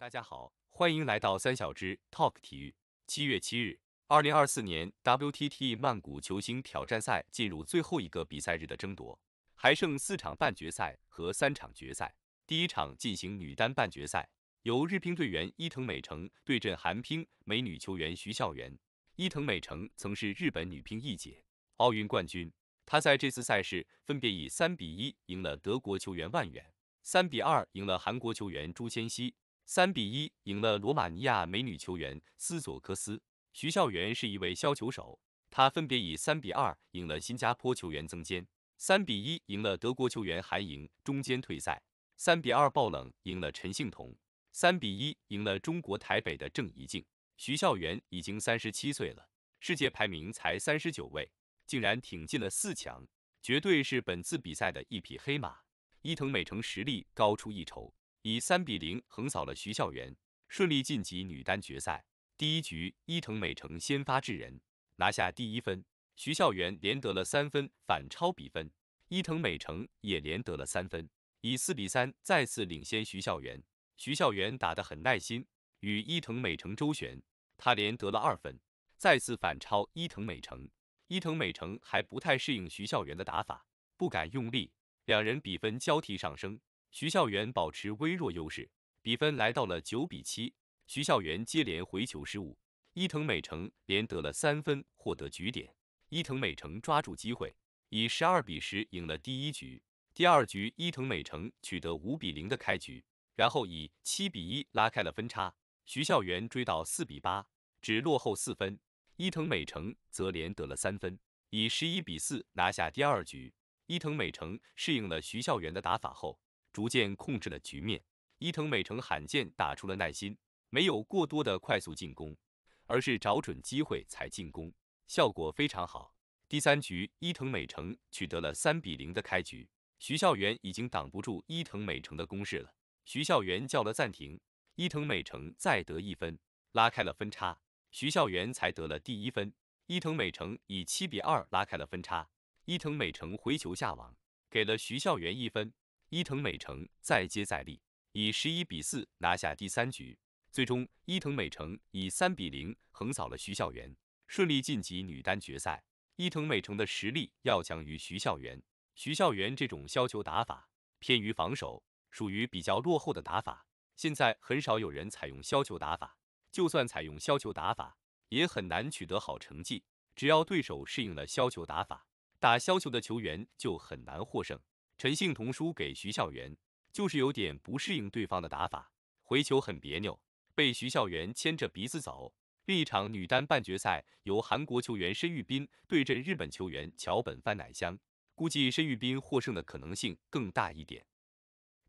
大家好，欢迎来到三小只 Talk 体育。七月七日，二零二四年 WTT 曼谷球星挑战赛进入最后一个比赛日的争夺，还剩四场半决赛和三场决赛。第一场进行女单半决赛，由日乒队员伊藤美诚对阵韩乒美女球员徐孝元。伊藤美诚曾是日本女乒一姐，奥运冠军。她在这次赛事分别以三比一赢了德国球员万源，三比二赢了韩国球员朱芊曦。三比一赢了罗马尼亚美女球员斯佐克斯。徐孝元是一位削球手，他分别以三比二赢了新加坡球员曾坚，三比一赢了德国球员韩莹，中间退赛，三比二爆冷赢了陈幸同，三比一赢了中国台北的郑怡静。徐孝元已经三十七岁了，世界排名才三十九位，竟然挺进了四强，绝对是本次比赛的一匹黑马。伊藤美诚实力高出一筹。以三比零横扫了徐笑媛，顺利晋级女单决赛。第一局，伊藤美诚先发制人，拿下第一分。徐笑媛连得了三分，反超比分。伊藤美诚也连得了三分，以四比三再次领先徐笑媛。徐笑媛打得很耐心，与伊藤美诚周旋，他连得了二分，再次反超伊藤美诚。伊藤美诚还不太适应徐笑媛的打法，不敢用力，两人比分交替上升。徐孝元保持微弱优势，比分来到了九比七。徐孝元接连回球失误，伊藤美诚连得了三分，获得局点。伊藤美诚抓住机会，以十二比十赢了第一局。第二局伊藤美诚取得五比零的开局，然后以七比一拉开了分差。徐孝元追到四比八，只落后四分。伊藤美诚则连得了三分，以十一比四拿下第二局。伊藤美诚适应了徐孝元的打法后。逐渐控制了局面，伊藤美诚罕见打出了耐心，没有过多的快速进攻，而是找准机会才进攻，效果非常好。第三局，伊藤美诚取得了三比零的开局，徐孝元已经挡不住伊藤美诚的攻势了。徐孝元叫了暂停，伊藤美诚再得一分，拉开了分差。徐孝元才得了第一分，伊藤美诚以七比二拉开了分差。伊藤美诚回球下网，给了徐孝元一分。伊藤美诚再接再厉，以十一比四拿下第三局，最终伊藤美诚以三比零横扫了徐孝元，顺利晋级女单决赛。伊藤美诚的实力要强于徐孝元，徐孝元这种削球打法偏于防守，属于比较落后的打法。现在很少有人采用削球打法，就算采用削球打法，也很难取得好成绩。只要对手适应了削球打法，打削球的球员就很难获胜。陈幸同输给徐孝元，就是有点不适应对方的打法，回球很别扭，被徐孝元牵着鼻子走。另一场女单半决赛由韩国球员申裕斌对阵日本球员桥本帆乃香，估计申裕斌获胜的可能性更大一点。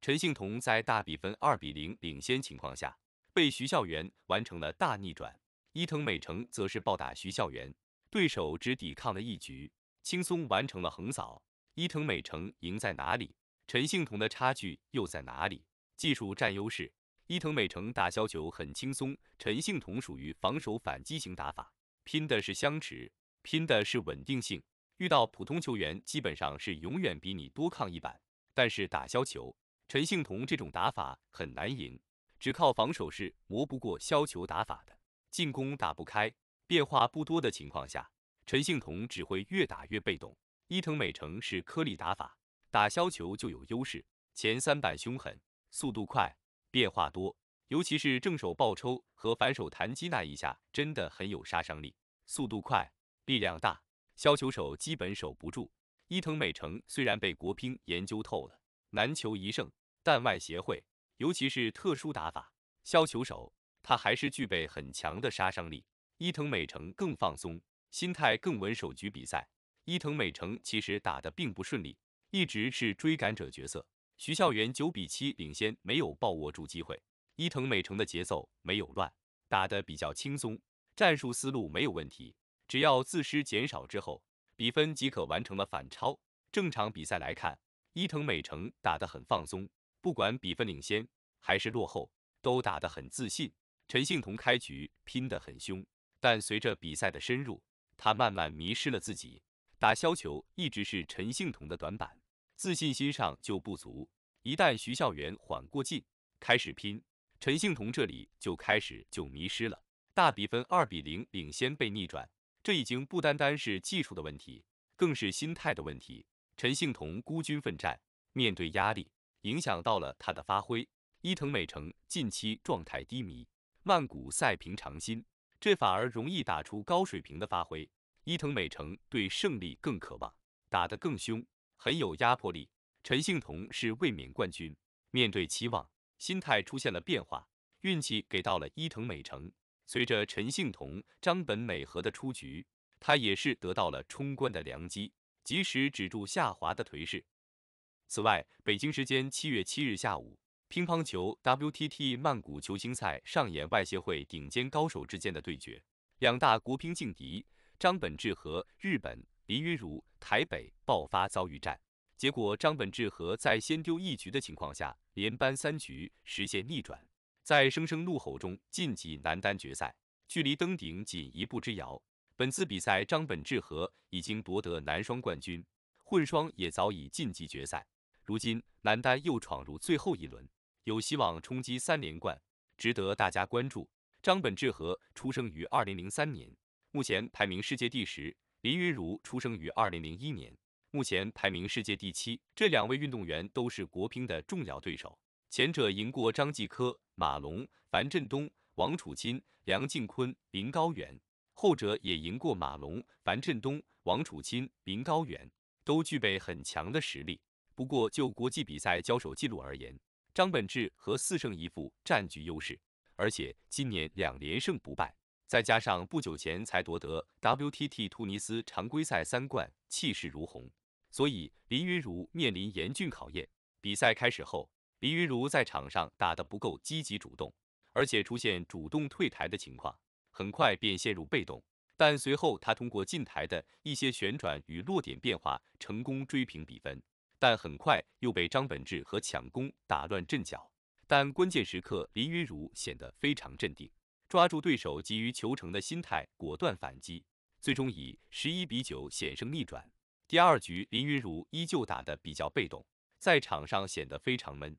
陈幸同在大比分二比零领先情况下，被徐孝元完成了大逆转。伊藤美诚则是暴打徐孝元，对手只抵抗了一局，轻松完成了横扫。伊藤美诚赢在哪里？陈幸同的差距又在哪里？技术占优势，伊藤美诚打削球很轻松，陈幸同属于防守反击型打法，拼的是相持，拼的是稳定性。遇到普通球员，基本上是永远比你多抗一板。但是打削球，陈幸同这种打法很难赢，只靠防守是磨不过削球打法的，进攻打不开，变化不多的情况下，陈幸同只会越打越被动。伊藤美诚是颗粒打法，打削球就有优势，前三板凶狠，速度快，变化多，尤其是正手爆抽和反手弹击那一下，真的很有杀伤力，速度快，力量大，削球手基本守不住。伊藤美诚虽然被国乒研究透了，难求一胜，但外协会，尤其是特殊打法削球手，他还是具备很强的杀伤力。伊藤美诚更放松，心态更稳，首局比赛。伊藤美诚其实打得并不顺利，一直是追赶者角色。徐孝元九比七领先，没有把握住机会。伊藤美诚的节奏没有乱，打得比较轻松，战术思路没有问题。只要自失减少之后，比分即可完成了反超。正常比赛来看，伊藤美诚打得很放松，不管比分领先还是落后，都打得很自信。陈幸同开局拼得很凶，但随着比赛的深入，他慢慢迷失了自己。打削球一直是陈幸同的短板，自信心上就不足。一旦徐孝元缓过劲，开始拼，陈幸同这里就开始就迷失了。大比分二比零领先被逆转，这已经不单单是技术的问题，更是心态的问题。陈幸同孤军奋战，面对压力，影响到了他的发挥。伊藤美诚近期状态低迷，曼谷赛平常心，这反而容易打出高水平的发挥。伊藤美诚对胜利更渴望，打得更凶，很有压迫力。陈幸同是卫冕冠军，面对期望，心态出现了变化，运气给到了伊藤美诚。随着陈幸同、张本美和的出局，他也是得到了冲冠的良机，及时止住下滑的颓势。此外，北京时间七月七日下午，乒乓球 WTT 曼谷球星赛上演外协会顶尖高手之间的对决，两大国乒劲敌。张本智和日本林昀儒台北爆发遭遇战，结果张本智和在先丢一局的情况下，连扳三局实现逆转，在声声怒吼中晋级男单决赛，距离登顶仅一步之遥。本次比赛，张本智和已经夺得男双冠军，混双也早已晋级决赛，如今男单又闯入最后一轮，有希望冲击三连冠，值得大家关注。张本智和出生于二零零三年。目前排名世界第十，林云儒出生于二零零一年，目前排名世界第七。这两位运动员都是国乒的重要对手，前者赢过张继科、马龙、樊振东、王楚钦、梁靖昆、林高远，后者也赢过马龙、樊振东、王楚钦、林高远，都具备很强的实力。不过就国际比赛交手记录而言，张本智和四胜一负占据优势，而且今年两连胜不败。再加上不久前才夺得 WTT 突尼斯常规赛三冠，气势如虹，所以林云儒面临严峻考验。比赛开始后，林云儒在场上打得不够积极主动，而且出现主动退台的情况，很快便陷入被动。但随后他通过近台的一些旋转与落点变化，成功追平比分。但很快又被张本智和抢攻打乱阵脚。但关键时刻，林云儒显得非常镇定。抓住对手急于求成的心态，果断反击，最终以十一比九险胜逆转。第二局林昀儒依旧打得比较被动，在场上显得非常闷，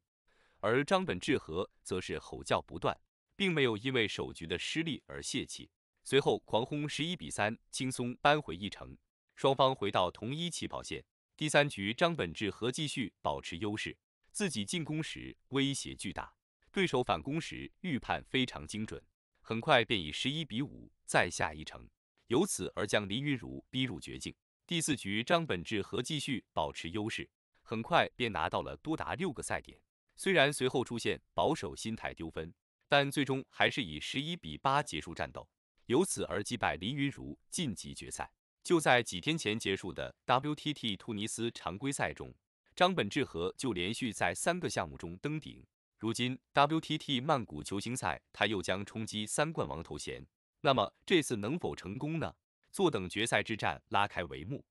而张本智和则是吼叫不断，并没有因为首局的失利而泄气，随后狂轰十一比三，轻松扳回一城。双方回到同一起跑线。第三局张本智和继续保持优势，自己进攻时威胁巨大，对手反攻时预判非常精准。很快便以十一比五再下一城，由此而将林云儒逼入绝境。第四局张本智和继续保持优势，很快便拿到了多达六个赛点。虽然随后出现保守心态丢分，但最终还是以十一比八结束战斗，由此而击败林云儒晋级决赛。就在几天前结束的 WTT 突尼斯常规赛中，张本智和就连续在三个项目中登顶。如今 WTT 曼谷球星赛，他又将冲击三冠王头衔。那么这次能否成功呢？坐等决赛之战拉开帷幕。